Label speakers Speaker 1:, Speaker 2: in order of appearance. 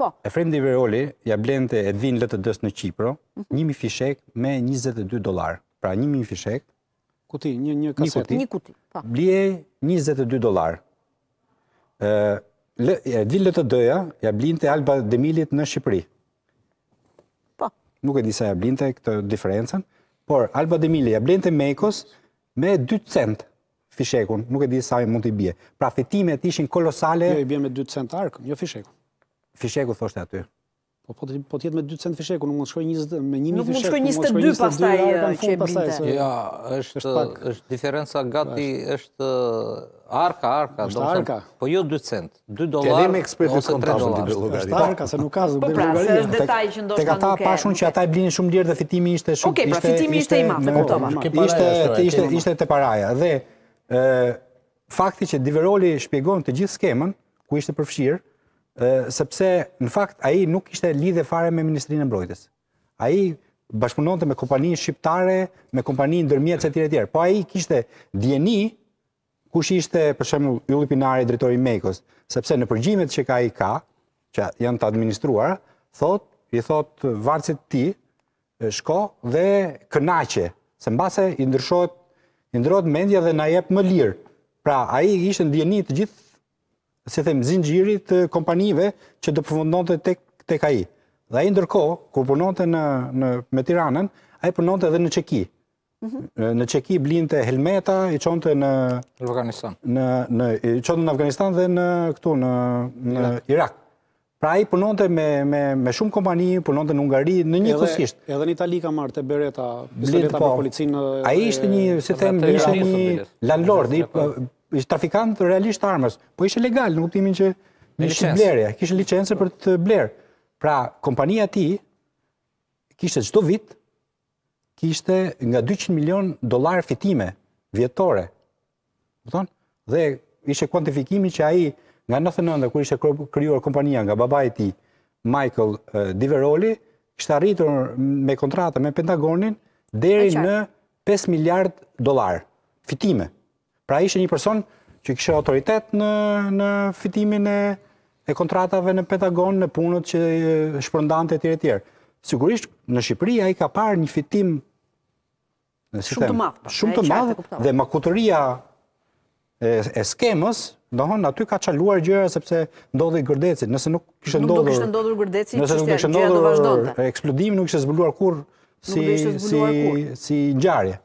Speaker 1: Po. E Friendi Veroli, ja blente Edvin LTDs në Kipro, 1000 mhm. fishek me 22 dollar. Pra 1000 fishek, kuti, një një një kuti, po. Blej 22 dollar. Ë, DL LTD-ja ja blinte Alba Demilit në Shqipëri. Po. Nuk e di sa ja blinte këtë diferencën, por Alba Demilit ja blente Mekos me 2 cent fishekun. Nuk e di sa mund të bie. Pra fetimet ishin kolosale. Jo, i bje me 2 cent arkë, jo fishekun. Fisheku thoshte aty. Po po po të jetë me 2 cent fisheku, nuk mund të shkojë 20 me 1000 fisheku. Nuk mund të shkojë 22 pastaj që bëhet. Jo, është është pak është diferenca gati është arka arka do të thonë. Po jo 2 cent, 2 dollar. Ti dhe ekspertë të kontrollon ti bëllogari. Është arka se nuk ka zgjidhje. Po pra, është detaj që ndoshta nuk ke. Tek ata pashun që ata e blinin shumë lirë dhe fitimi ishte shumë. Okej, pra fitimi ishte i madh, e kuptova. Ishte ishte ishte te paraja dhe ë fakti që Diveroli shpjegon të gjithë skemën ku ishte përfshirë sepse në fakt ai nuk ishte lidhje fare me Ministrinë e Mbrojtjes. Ai bashkëpunonte me kompaninë shqiptare, me kompaninë e etj etj. Po ai kishte dieni kush ishte për shembull Ylli Pinari drejtori i Mekos, sepse në përgjimet që ka ai ka, që janë të administruara, thot, i thot varcit ti, shko dhe kënaqe, se mbase i ndryshohet i ndrohet mendja dhe na jep më lirë. Pra, ai ishte në djeni të gjithë se them, zingjiri të kompanive që do përfundon të tek aji. Dhe aji ndërko, kur përnon të me tiranën, aji përnon të edhe në Qeki. Mhm. Në Qeki blinë të Helmeta, i qonë të në... Në Afganistan. I qonë të në Afganistan dhe në këtu, në Irak. Pra aji përnon të me shumë kompani, përnon të në Ungari, në një kësisht. Edhe në Itali ka marrë të bereta, pistoleta me po. policinë... Aji ishte një, si them, ishte një landlord, Ishtë trafikant realisht armës, po ishte legal në kuptimin që ishte blerje, kishte licencë për të blerë. Pra, kompania ti kishte çdo vit kishte nga 200 milion dollar fitime vjetore. Do thon, dhe ishte kuantifikimi që ai nga 99 kur ishte krijuar kompania nga babai i tij, Michael Diveroli, kishte arritur me kontrata me Pentagonin deri në 5 miliard dollar fitime. Pra ishte një person që kishte autoritet në në fitimin e e kontratave në Pentagon, në punët që shpërndante etj etj. Sigurisht në Shqipëri ai ka parë një fitim shumë të madh, po, shumë të madh dhe makutëria e, e skemës Ndohon, aty ka qaluar gjëra sepse ndodhi gërdeci. Nëse nuk kishte ndodhur nuk ndodhur gërdeci, nëse nuk kishte ndodhur eksplodimi, nuk kishte zbuluar kurr si kur. si ngjarje.